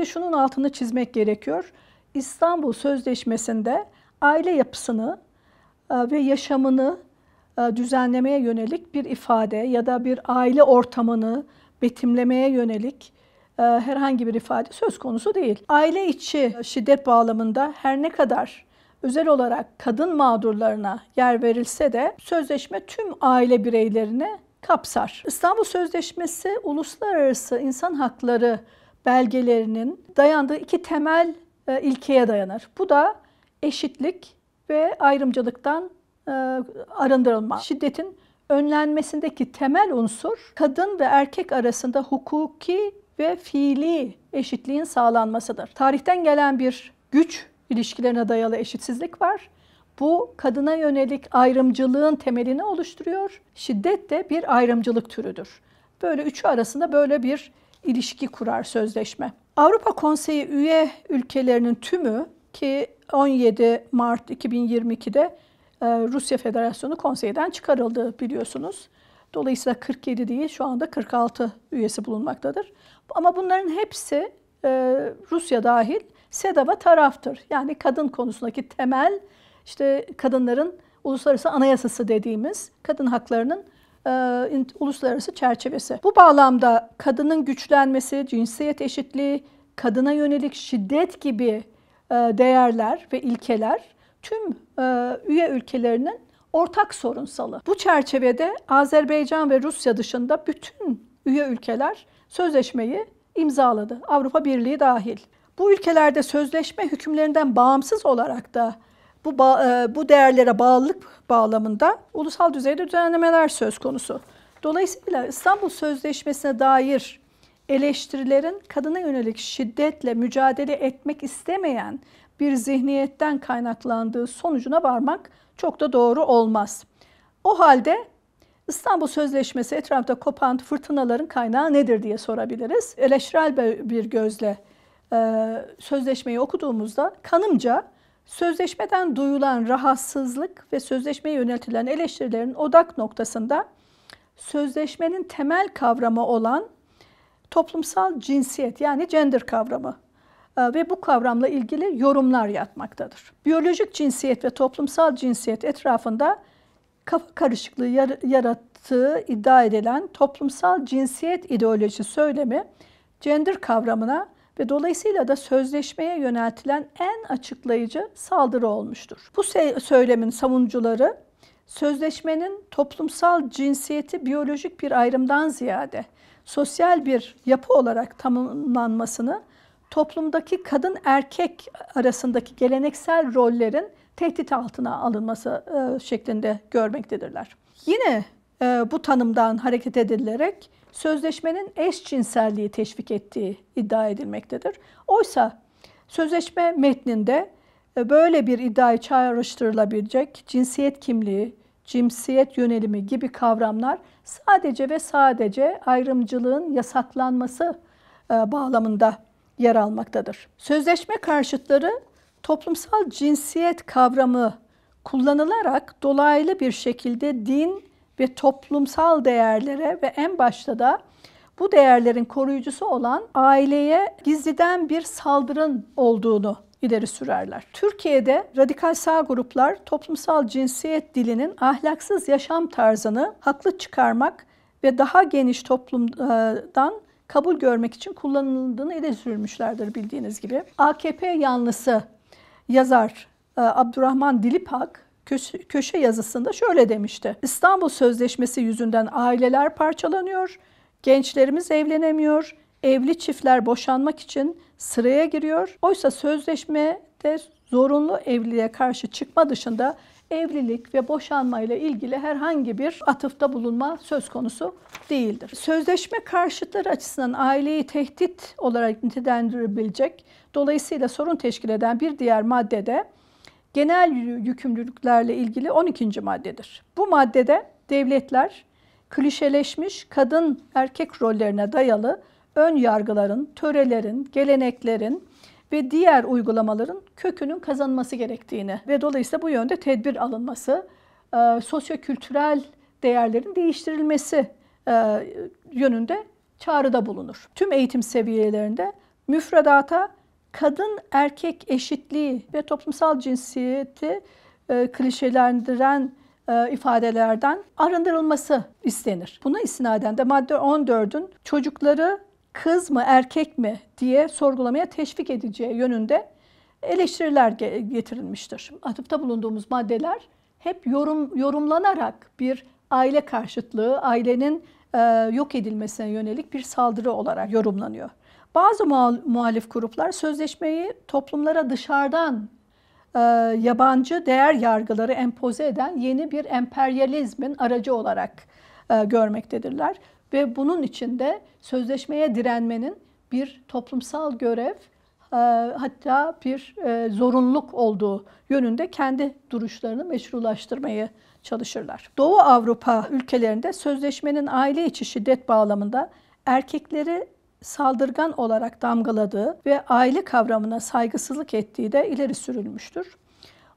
Öncelikle şunun altını çizmek gerekiyor. İstanbul Sözleşmesi'nde aile yapısını e, ve yaşamını e, düzenlemeye yönelik bir ifade ya da bir aile ortamını betimlemeye yönelik e, herhangi bir ifade söz konusu değil. Aile içi şiddet bağlamında her ne kadar özel olarak kadın mağdurlarına yer verilse de sözleşme tüm aile bireylerine kapsar. İstanbul Sözleşmesi uluslararası insan hakları belgelerinin dayandığı iki temel e, ilkeye dayanır. Bu da eşitlik ve ayrımcılıktan e, arındırılma. Şiddetin önlenmesindeki temel unsur kadın ve erkek arasında hukuki ve fiili eşitliğin sağlanmasıdır. Tarihten gelen bir güç ilişkilerine dayalı eşitsizlik var. Bu kadına yönelik ayrımcılığın temelini oluşturuyor. Şiddet de bir ayrımcılık türüdür. Böyle üçü arasında böyle bir ilişki kurar sözleşme. Avrupa Konseyi üye ülkelerinin tümü ki 17 Mart 2022'de e, Rusya Federasyonu konseyden çıkarıldı biliyorsunuz. Dolayısıyla 47 değil şu anda 46 üyesi bulunmaktadır. Ama bunların hepsi e, Rusya dahil SEDAV'a taraftır. Yani kadın konusundaki temel işte kadınların uluslararası anayasası dediğimiz kadın haklarının e, uluslararası çerçevesi. Bu bağlamda kadının güçlenmesi, cinsiyet eşitliği, kadına yönelik şiddet gibi e, değerler ve ilkeler tüm e, üye ülkelerinin ortak sorunsalı. Bu çerçevede Azerbaycan ve Rusya dışında bütün üye ülkeler sözleşmeyi imzaladı. Avrupa Birliği dahil. Bu ülkelerde sözleşme hükümlerinden bağımsız olarak da bu, e, bu değerlere bağlılık bağlamında ulusal düzeyde düzenlemeler söz konusu. Dolayısıyla İstanbul Sözleşmesi'ne dair eleştirilerin kadına yönelik şiddetle mücadele etmek istemeyen bir zihniyetten kaynaklandığı sonucuna varmak çok da doğru olmaz. O halde İstanbul Sözleşmesi etrafta kopan fırtınaların kaynağı nedir diye sorabiliriz. Eleştirel bir gözle e, sözleşmeyi okuduğumuzda kanımca Sözleşmeden duyulan rahatsızlık ve sözleşmeye yöneltilen eleştirilerin odak noktasında sözleşmenin temel kavramı olan toplumsal cinsiyet yani gender kavramı e, ve bu kavramla ilgili yorumlar yatmaktadır. Biyolojik cinsiyet ve toplumsal cinsiyet etrafında kafa karışıklığı yarattığı iddia edilen toplumsal cinsiyet ideolojisi söylemi gender kavramına ve dolayısıyla da sözleşmeye yöneltilen en açıklayıcı saldırı olmuştur. Bu söylemin savunucuları sözleşmenin toplumsal cinsiyeti biyolojik bir ayrımdan ziyade sosyal bir yapı olarak tanımlanmasını toplumdaki kadın erkek arasındaki geleneksel rollerin tehdit altına alınması e, şeklinde görmektedirler. Yine e, bu tanımdan hareket edilerek sözleşmenin eşcinselliği teşvik ettiği iddia edilmektedir. Oysa sözleşme metninde e, böyle bir iddiayı çağrıştırılabilecek cinsiyet kimliği, cinsiyet yönelimi gibi kavramlar sadece ve sadece ayrımcılığın yasaklanması e, bağlamında yer almaktadır. Sözleşme karşıtları toplumsal cinsiyet kavramı kullanılarak dolaylı bir şekilde din ve toplumsal değerlere ve en başta da bu değerlerin koruyucusu olan aileye gizliden bir saldırın olduğunu ileri sürerler. Türkiye'de radikal sağ gruplar toplumsal cinsiyet dilinin ahlaksız yaşam tarzını haklı çıkarmak ve daha geniş toplumdan kabul görmek için kullanıldığını ileri sürmüşlerdir bildiğiniz gibi. AKP yanlısı yazar e, Abdurrahman Dilipak köşe yazısında şöyle demişti. İstanbul Sözleşmesi yüzünden aileler parçalanıyor, gençlerimiz evlenemiyor, evli çiftler boşanmak için sıraya giriyor. Oysa sözleşmede zorunlu evliliğe karşı çıkma dışında evlilik ve boşanma ile ilgili herhangi bir atıfta bulunma söz konusu değildir. Sözleşme karşıtları açısından aileyi tehdit olarak nitelendirebilecek, dolayısıyla sorun teşkil eden bir diğer maddede genel yükümlülüklerle ilgili 12. maddedir. Bu maddede devletler klişeleşmiş kadın erkek rollerine dayalı ön yargıların, törelerin, geleneklerin ve diğer uygulamaların kökünün kazanması gerektiğini ve dolayısıyla bu yönde tedbir alınması, e, sosyokültürel değerlerin değiştirilmesi e, yönünde çağrıda bulunur. Tüm eğitim seviyelerinde müfredata kadın erkek eşitliği ve toplumsal cinsiyeti e, klişelendiren e, ifadelerden arındırılması istenir. Buna istinaden de madde 14'ün çocukları kız mı erkek mi diye sorgulamaya teşvik edeceği yönünde eleştiriler getirilmiştir. Atıfta bulunduğumuz maddeler hep yorum yorumlanarak bir aile karşıtlığı, ailenin e, yok edilmesine yönelik bir saldırı olarak yorumlanıyor. Bazı muhalif gruplar sözleşmeyi toplumlara dışarıdan e, yabancı değer yargıları empoze eden yeni bir emperyalizmin aracı olarak e, görmektedirler. Ve bunun içinde sözleşmeye direnmenin bir toplumsal görev e, hatta bir e, zorunluluk olduğu yönünde kendi duruşlarını meşrulaştırmayı çalışırlar. Doğu Avrupa ülkelerinde sözleşmenin aile içi şiddet bağlamında erkekleri saldırgan olarak damgaladığı ve aile kavramına saygısızlık ettiği de ileri sürülmüştür.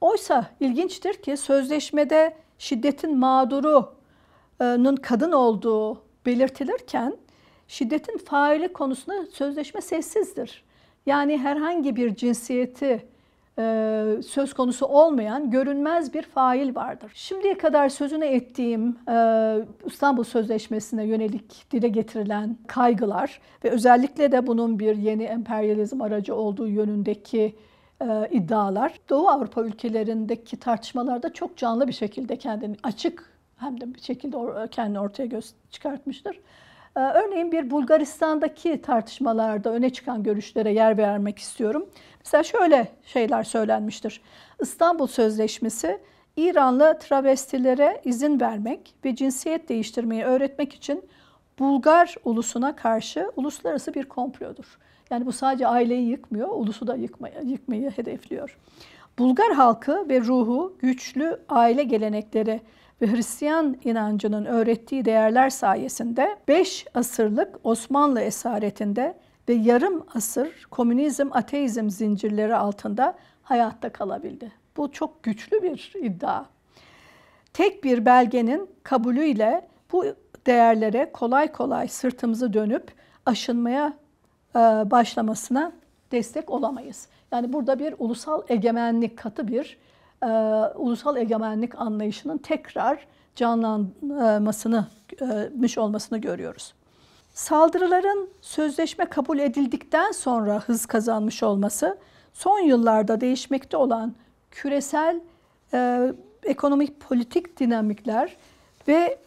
Oysa ilginçtir ki sözleşmede şiddetin mağdurunun kadın olduğu belirtilirken şiddetin faili konusunda sözleşme sessizdir. Yani herhangi bir cinsiyeti e, söz konusu olmayan görünmez bir fail vardır. Şimdiye kadar sözünü ettiğim e, İstanbul Sözleşmesi'ne yönelik dile getirilen kaygılar ve özellikle de bunun bir yeni emperyalizm aracı olduğu yönündeki e, iddialar Doğu Avrupa ülkelerindeki tartışmalarda çok canlı bir şekilde kendini açık hem de bir şekilde kendini ortaya çıkartmıştır. Ee, örneğin bir Bulgaristan'daki tartışmalarda öne çıkan görüşlere yer vermek istiyorum. Mesela şöyle şeyler söylenmiştir. İstanbul Sözleşmesi İranlı travestilere izin vermek ve cinsiyet değiştirmeyi öğretmek için Bulgar ulusuna karşı uluslararası bir komplodur. Yani bu sadece aileyi yıkmıyor, ulusu da yıkmaya, yıkmayı hedefliyor. Bulgar halkı ve ruhu güçlü aile gelenekleri ve Hristiyan inancının öğrettiği değerler sayesinde 5 asırlık Osmanlı esaretinde ve yarım asır komünizm ateizm zincirleri altında hayatta kalabildi. Bu çok güçlü bir iddia. Tek bir belgenin kabulüyle bu değerlere kolay kolay sırtımızı dönüp aşınmaya e, başlamasına destek olamayız. Yani burada bir ulusal egemenlik katı bir e, ulusal egemenlik anlayışının tekrar canlanmasınımış mış olmasını görüyoruz. Saldırıların sözleşme kabul edildikten sonra hız kazanmış olması son yıllarda değişmekte olan küresel e, ekonomik politik dinamikler ve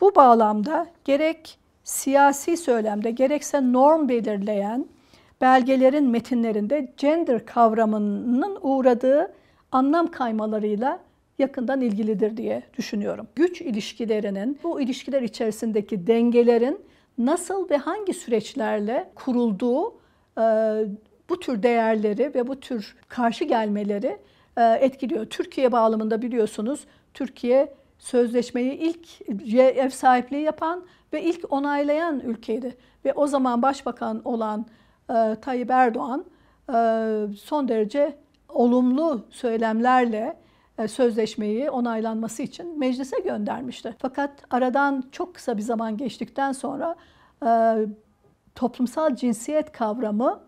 bu bağlamda gerek siyasi söylemde gerekse norm belirleyen belgelerin metinlerinde gender kavramının uğradığı anlam kaymalarıyla yakından ilgilidir diye düşünüyorum. Güç ilişkilerinin, bu ilişkiler içerisindeki dengelerin nasıl ve hangi süreçlerle kurulduğu e, bu tür değerleri ve bu tür karşı gelmeleri e, etkiliyor. Türkiye bağlamında biliyorsunuz Türkiye sözleşmeyi ilk ev sahipliği yapan ve ilk onaylayan ülkeydi. Ve o zaman başbakan olan e, Tayyip Erdoğan son derece olumlu söylemlerle e, sözleşmeyi onaylanması için meclise göndermişti. Fakat aradan çok kısa bir zaman geçtikten sonra e, toplumsal cinsiyet kavramı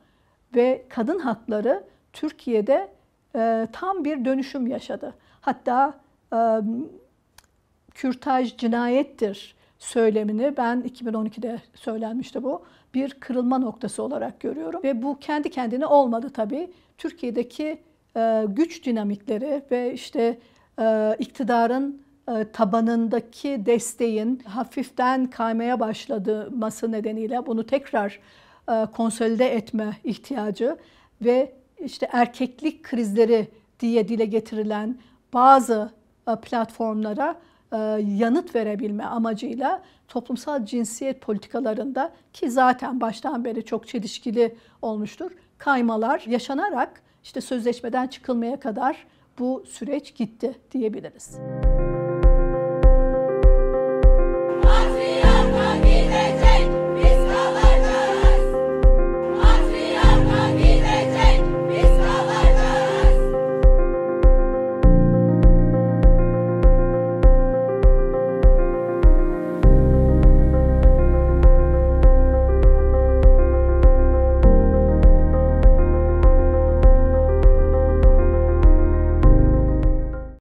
ve kadın hakları Türkiye'de e, tam bir dönüşüm yaşadı. Hatta kürtaj cinayettir söylemini ben 2012'de söylenmişti bu bir kırılma noktası olarak görüyorum ve bu kendi kendine olmadı tabii. Türkiye'deki e, güç dinamikleri ve işte e, iktidarın e, tabanındaki desteğin hafiften kaymaya başlaması nedeniyle bunu tekrar konsolide etme ihtiyacı ve işte erkeklik krizleri diye dile getirilen bazı platformlara yanıt verebilme amacıyla toplumsal cinsiyet politikalarında ki zaten baştan beri çok çelişkili olmuştur kaymalar yaşanarak işte sözleşmeden çıkılmaya kadar bu süreç gitti diyebiliriz. Müzik